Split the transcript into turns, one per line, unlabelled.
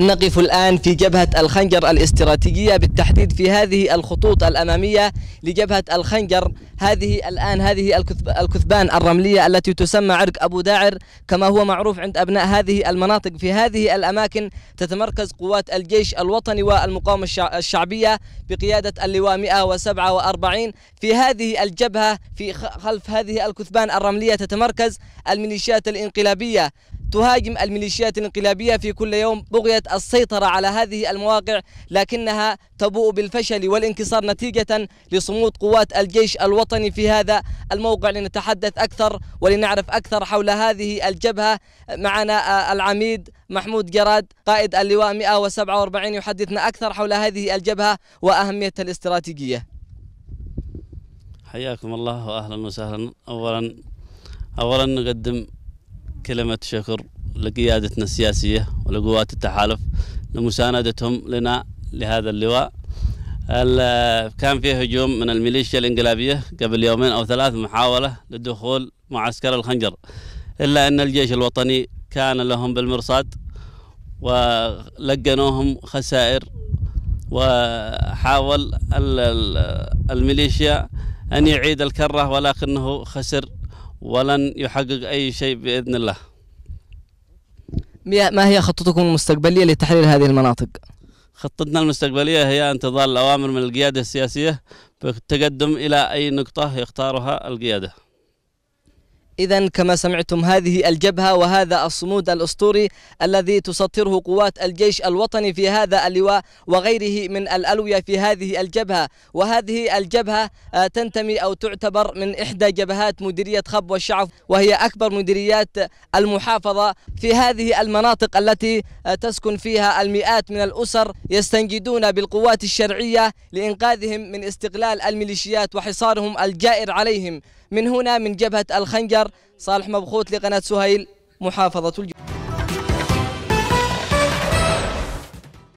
نقف الآن في جبهة الخنجر الاستراتيجية بالتحديد في هذه الخطوط الأمامية لجبهة الخنجر هذه الآن هذه الكثبان الرملية التي تسمى عرق أبو داعر كما هو معروف عند أبناء هذه المناطق في هذه الأماكن تتمركز قوات الجيش الوطني والمقاومة الشعبية بقيادة اللواء 147 في هذه الجبهة في خلف هذه الكثبان الرملية تتمركز الميليشيات الانقلابية تهاجم الميليشيات الانقلابية في كل يوم بغية السيطرة على هذه المواقع لكنها تبوء بالفشل والانكسار نتيجة لصمود قوات الجيش الوطني في هذا الموقع لنتحدث أكثر ولنعرف أكثر حول هذه الجبهة معنا آه، العميد محمود جراد قائد اللواء 147 يحدثنا أكثر حول هذه الجبهة وأهميتها الاستراتيجية
حياكم الله وأهلا وسهلا أولا أولا نقدم كلمة شكر لقيادتنا السياسية ولقوات التحالف لمساندتهم لنا لهذا اللواء كان فيه هجوم من الميليشيا الإنقلابية قبل يومين أو ثلاث محاولة للدخول معسكر الخنجر إلا أن الجيش الوطني كان لهم بالمرصاد ولقنوهم خسائر وحاول الميليشيا أن يعيد الكرة ولكنه خسر ولن يحقق أي شيء بإذن الله
ما هي خطتكم المستقبلية لتحرير هذه المناطق؟
خطتنا المستقبلية هي انتظار الأوامر من القيادة السياسية بالتقدم إلى أي نقطة يختارها القيادة
إذا كما سمعتم هذه الجبهة وهذا الصمود الأسطوري الذي تسطره قوات الجيش الوطني في هذا اللواء وغيره من الألوية في هذه الجبهة وهذه الجبهة آه، تنتمي أو تعتبر من إحدى جبهات مديرية خب والشعف وهي أكبر مديريات المحافظة في هذه المناطق التي آه، تسكن فيها المئات من الأسر يستنجدون بالقوات الشرعية لإنقاذهم من استقلال الميليشيات وحصارهم الجائر عليهم من هنا من جبهة الخنجر صالح مبخوت لقناة سهيل محافظة الجنوب